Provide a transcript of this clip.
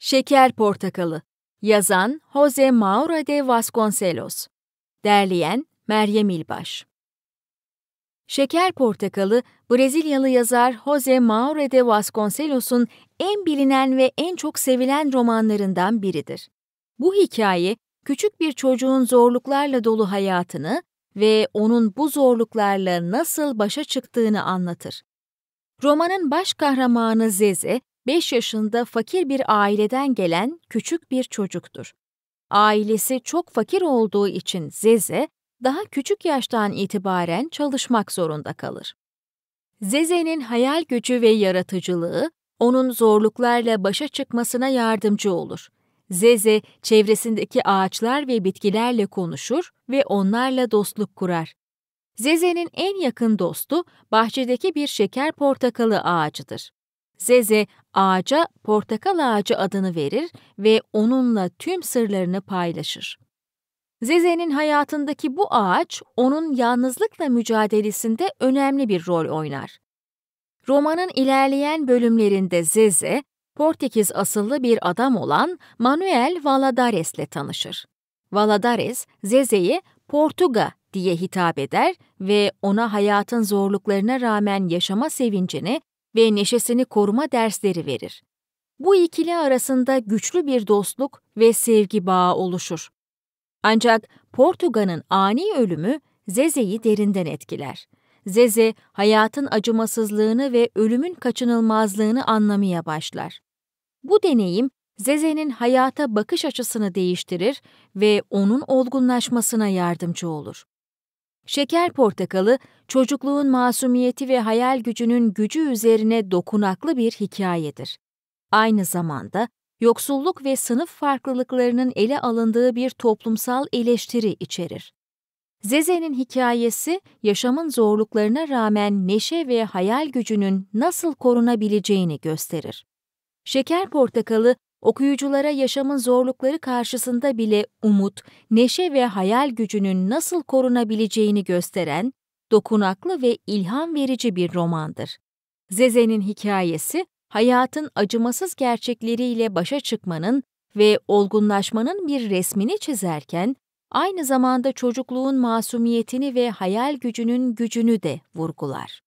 Şeker Portakalı Yazan Jose Maura de Vasconcelos Derleyen Meryem İlbaş Şeker Portakalı, Brezilyalı yazar Jose Maura de Vasconcelos'un en bilinen ve en çok sevilen romanlarından biridir. Bu hikaye, küçük bir çocuğun zorluklarla dolu hayatını ve onun bu zorluklarla nasıl başa çıktığını anlatır. Romanın baş kahramanı Zeze, 5 yaşında fakir bir aileden gelen küçük bir çocuktur. Ailesi çok fakir olduğu için Zeze, daha küçük yaştan itibaren çalışmak zorunda kalır. Zeze'nin hayal gücü ve yaratıcılığı, onun zorluklarla başa çıkmasına yardımcı olur. Zeze, çevresindeki ağaçlar ve bitkilerle konuşur ve onlarla dostluk kurar. Zeze'nin en yakın dostu bahçedeki bir şeker portakalı ağacıdır. Zeze ağaca portakal ağacı adını verir ve onunla tüm sırlarını paylaşır. Zeze'nin hayatındaki bu ağaç onun yalnızlıkla mücadelesinde önemli bir rol oynar. Romanın ilerleyen bölümlerinde Zeze, Portekiz asıllı bir adam olan Manuel Valladares'le tanışır. Valadares Zeze'yi Portuga diye hitap eder ve ona hayatın zorluklarına rağmen yaşama sevincini ve neşesini koruma dersleri verir. Bu ikili arasında güçlü bir dostluk ve sevgi bağı oluşur. Ancak Portuga'nın ani ölümü Zeze'yi derinden etkiler. Zeze, hayatın acımasızlığını ve ölümün kaçınılmazlığını anlamaya başlar. Bu deneyim, Zeze'nin hayata bakış açısını değiştirir ve onun olgunlaşmasına yardımcı olur. Şeker portakalı çocukluğun masumiyeti ve hayal gücünün gücü üzerine dokunaklı bir hikayedir. Aynı zamanda yoksulluk ve sınıf farklılıklarının ele alındığı bir toplumsal eleştiri içerir. Zeze'nin hikayesi, yaşamın zorluklarına rağmen neşe ve hayal gücünün nasıl korunabileceğini gösterir. Şeker portakalı okuyuculara yaşamın zorlukları karşısında bile umut, neşe ve hayal gücünün nasıl korunabileceğini gösteren dokunaklı ve ilham verici bir romandır. Zeze'nin hikayesi, hayatın acımasız gerçekleriyle başa çıkmanın ve olgunlaşmanın bir resmini çizerken, aynı zamanda çocukluğun masumiyetini ve hayal gücünün gücünü de vurgular.